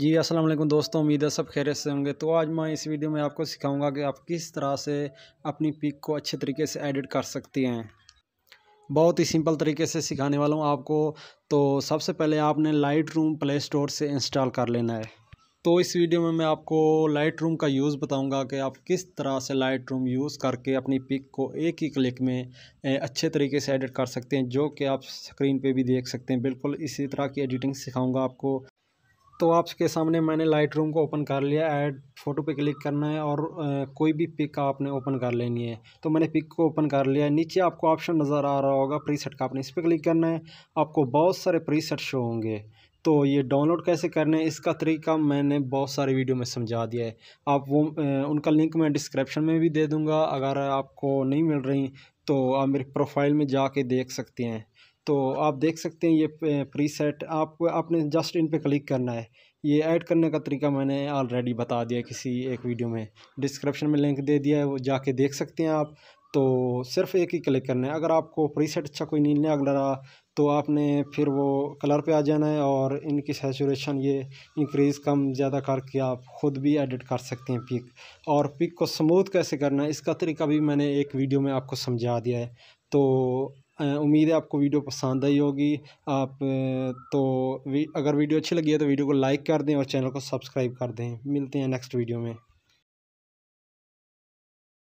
जी अस्सलाम वालेकुम दोस्तों उम्मीद है सब खैरियत से होंगे तो आज मैं इस वीडियो में आपको सिखाऊंगा कि आप किस तरह से अपनी पिक को अच्छे तरीके से एडिट कर सकते हैं बहुत ही सिंपल तरीके से सिखाने वाला हूं आपको तो सबसे पहले आपने लाइट रूम प्ले स्टोर से इंस्टॉल कर लेना है तो इस वीडियो में मैं आपको लाइट रूम का यूज़ बताऊंगा कि आप किस तरह से लाइट रूम यूज़ करके अपनी पिक को एक ही क्लिक में अच्छे तरीके से एडिट कर सकते हैं जो कि आप स्क्रीन पे भी देख सकते हैं बिल्कुल इसी तरह की एडिटिंग सिखाऊंगा आपको तो आपके सामने मैंने लाइट रूम को ओपन कर लिया ऐड फ़ोटो पे क्लिक करना है और आ, कोई भी पिक आपने ओपन कर लेनी है तो मैंने पिक को ओपन कर लिया नीचे आपको ऑप्शन नज़र आ रहा होगा प्रीसेट का आपने इस पर क्लिक करना है आपको बहुत सारे प्रीसेट शो होंगे तो ये डाउनलोड कैसे करना है इसका तरीका मैंने बहुत सारे वीडियो में समझा दिया है आप वो उनका लिंक मैं डिस्क्रिप्शन में भी दे दूँगा अगर आपको नहीं मिल रही तो आप मेरे प्रोफाइल में जाके देख सकते हैं तो आप देख सकते हैं ये प्री सेट आप आपने जस्ट इन पे क्लिक करना है ये ऐड करने का तरीका मैंने ऑलरेडी बता दिया किसी एक वीडियो में डिस्क्रिप्शन में लिंक दे दिया है वो जाके देख सकते हैं आप तो सिर्फ एक ही क्लिक करना है अगर आपको प्री सेट अच्छा कोई नहीं लग रहा तो आपने फिर वो कलर पे आ जाना है और इनकी सेचुरेशन ये इंक्रीज़ कम ज़्यादा करके आप ख़ुद भी एडिट कर सकते हैं पिक और पिक को स्मूथ कैसे करना है इसका तरीका भी मैंने एक वीडियो में आपको समझा दिया है तो उम्मीद है आपको वीडियो पसंद आई होगी आप तो अगर वीडियो अच्छी लगी है तो वीडियो को लाइक कर दें और चैनल को सब्सक्राइब कर दें मिलते हैं नेक्स्ट वीडियो में